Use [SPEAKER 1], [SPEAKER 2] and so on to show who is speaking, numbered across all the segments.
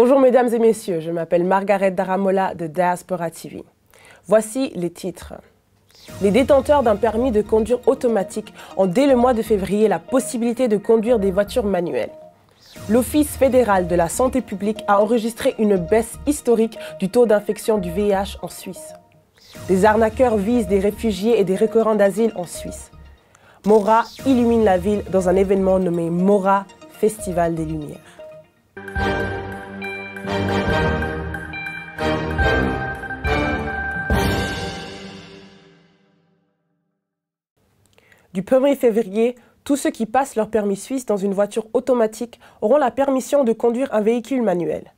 [SPEAKER 1] Bonjour mesdames et messieurs, je m'appelle Margaret Daramola de Diaspora TV. Voici les titres. Les détenteurs d'un permis de conduire automatique ont dès le mois de février la possibilité de conduire des voitures manuelles. L'Office fédéral de la santé publique a enregistré une baisse historique du taux d'infection du VIH en Suisse. Des arnaqueurs visent des réfugiés et des récurrents d'asile en Suisse. Mora illumine la ville dans un événement nommé Mora Festival des Lumières. Du 1er février, tous ceux qui passent leur permis suisse dans une voiture automatique auront la permission de conduire un véhicule manuel.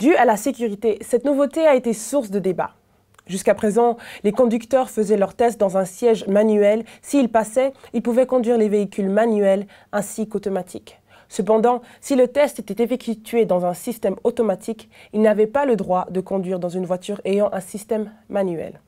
[SPEAKER 1] Dû à la sécurité, cette nouveauté a été source de débats. Jusqu'à présent, les conducteurs faisaient leurs tests dans un siège manuel. S'ils passaient, ils pouvaient conduire les véhicules manuels ainsi qu'automatiques. Cependant, si le test était effectué dans un système automatique, ils n'avaient pas le droit de conduire dans une voiture ayant un système manuel.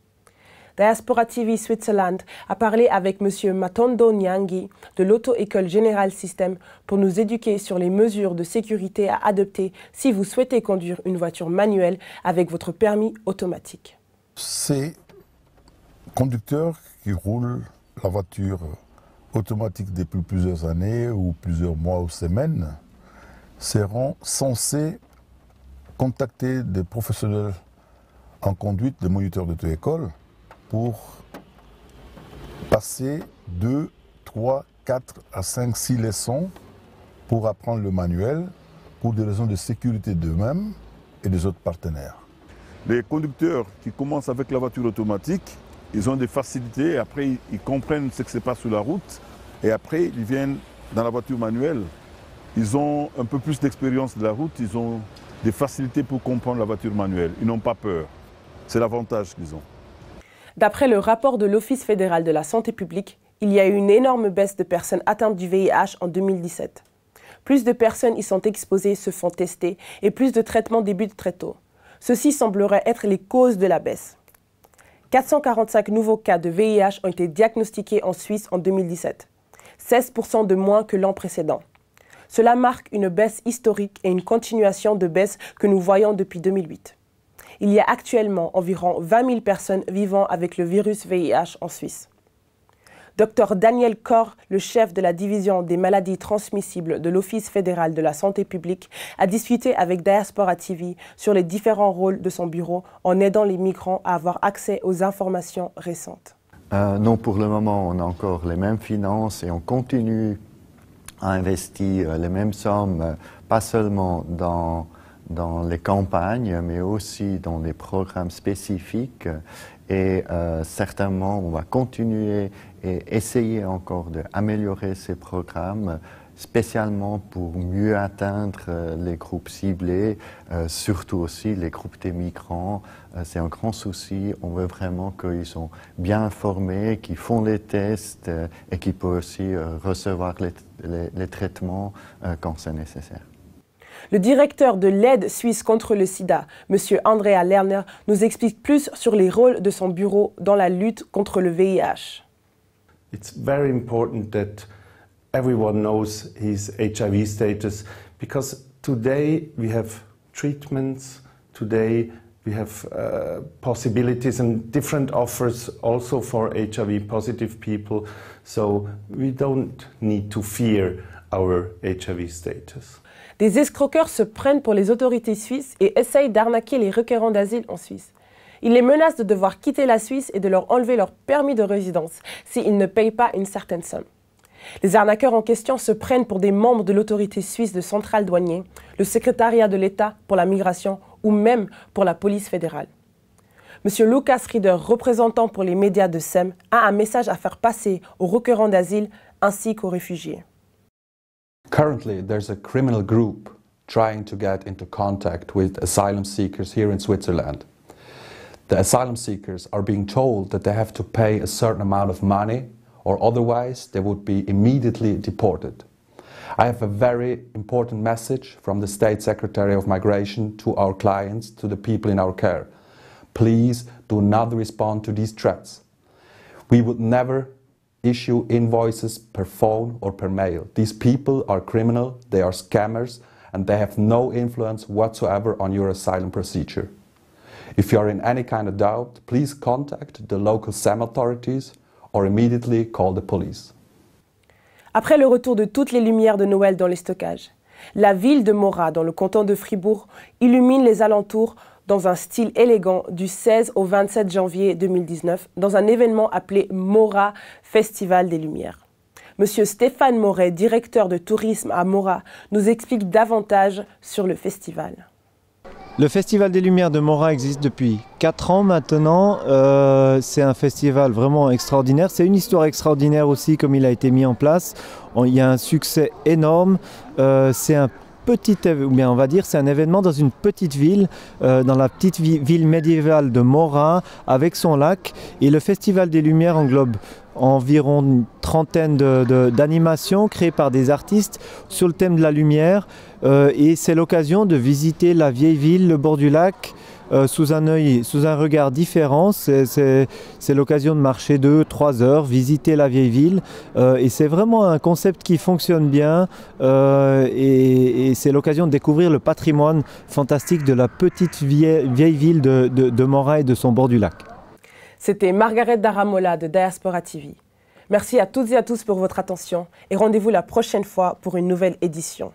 [SPEAKER 1] Diaspora TV Switzerland a parlé avec M. Matondo Nyangi de l'auto-école Générale System pour nous éduquer sur les mesures de sécurité à adopter si vous souhaitez conduire une voiture manuelle avec votre permis automatique.
[SPEAKER 2] Ces conducteurs qui roulent la voiture automatique depuis plusieurs années ou plusieurs mois ou semaines seront censés contacter des professionnels en conduite, des moniteurs d'auto-école, pour passer 2, 3, 4 à 5, 6 leçons pour apprendre le manuel pour des raisons de sécurité d'eux-mêmes et des autres partenaires. Les conducteurs qui commencent avec la voiture automatique, ils ont des facilités, après ils comprennent ce que se passe sur la route, et après ils viennent dans la voiture manuelle. Ils ont un peu plus d'expérience de la route, ils ont des facilités pour comprendre la voiture manuelle. Ils n'ont pas peur. C'est l'avantage qu'ils ont.
[SPEAKER 1] D'après le rapport de l'Office fédéral de la santé publique, il y a eu une énorme baisse de personnes atteintes du VIH en 2017. Plus de personnes y sont exposées, se font tester et plus de traitements débutent très tôt. Ceci semblerait être les causes de la baisse. 445 nouveaux cas de VIH ont été diagnostiqués en Suisse en 2017, 16% de moins que l'an précédent. Cela marque une baisse historique et une continuation de baisse que nous voyons depuis 2008. Il y a actuellement environ 20 000 personnes vivant avec le virus VIH en Suisse. Dr Daniel Korr, le chef de la division des maladies transmissibles de l'Office fédéral de la santé publique, a discuté avec Diaspora TV sur les différents rôles de son bureau en aidant les migrants à avoir accès aux informations récentes.
[SPEAKER 3] Euh, non, pour le moment, on a encore les mêmes finances et on continue à investir les mêmes sommes, euh, pas seulement dans dans les campagnes, mais aussi dans des programmes spécifiques. Et euh, certainement, on va continuer et essayer encore d'améliorer ces programmes spécialement pour mieux atteindre euh, les groupes ciblés, euh, surtout aussi les groupes des migrants. Euh, c'est un grand souci. On veut vraiment qu'ils soient bien informés, qu'ils font les tests et qu'ils puissent aussi recevoir les traitements quand c'est nécessaire.
[SPEAKER 1] Le directeur de l'aide suisse contre le sida, M. Andrea Lerner, nous explique plus sur les rôles de son bureau dans la lutte contre le VIH.
[SPEAKER 2] It's very important that everyone knows his HIV status because today we have treatments, today we have uh, possibilities and different offers also for HIV positive people. So we don't need to fear our HIV status.
[SPEAKER 1] Des escroqueurs se prennent pour les autorités suisses et essayent d'arnaquer les requérants d'asile en Suisse. Ils les menacent de devoir quitter la Suisse et de leur enlever leur permis de résidence s'ils ne payent pas une certaine somme. Les arnaqueurs en question se prennent pour des membres de l'autorité suisse de centrale douanier, le secrétariat de l'État pour la migration ou même pour la police fédérale. Monsieur Lucas Rieder, représentant pour les médias de SEM, a un message à faire passer aux requérants d'asile ainsi qu'aux réfugiés.
[SPEAKER 3] Currently, there's a criminal group trying to get into contact with asylum seekers here in Switzerland. The asylum seekers are being told that they have to pay a certain amount of money or otherwise they would be immediately deported. I have a very important message from the State Secretary of Migration to our clients, to the people in our care. Please do not respond to these threats. We would never issue invoices per phone or per mail. These people are criminal, they are scammers, and they have no influence whatsoever on your asylum procedure. If you are in any kind of doubt, please contact the local SAM authorities or immediately call the police.
[SPEAKER 1] Après le retour de toutes les lumières de Noël dans les stockages, la ville de Mora, dans le canton de Fribourg, illumine les alentours dans un style élégant du 16 au 27 janvier 2019 dans un événement appelé Mora Festival des Lumières. Monsieur Stéphane Moret, directeur de tourisme à Mora, nous explique davantage sur le festival.
[SPEAKER 4] Le Festival des Lumières de Mora existe depuis 4 ans maintenant. Euh, c'est un festival vraiment extraordinaire. C'est une histoire extraordinaire aussi comme il a été mis en place. Il y a un succès énorme. Euh, c'est un on va dire, c'est un événement dans une petite ville, euh, dans la petite ville médiévale de Morin, avec son lac. Et le Festival des Lumières englobe environ une trentaine d'animations de, créées par des artistes sur le thème de la lumière. Euh, et c'est l'occasion de visiter la vieille ville, le bord du lac, euh, sous un œil, sous un regard différent. C'est l'occasion de marcher deux, trois heures, visiter la vieille ville. Euh, et c'est vraiment un concept qui fonctionne bien. Euh, et, c'est l'occasion de découvrir le patrimoine fantastique de la petite vieille, ville de, de, de et de son bord du lac.
[SPEAKER 1] C'était Margaret Daramola de Diaspora TV. Merci à toutes et à tous pour votre attention et rendez-vous la prochaine fois pour une nouvelle édition.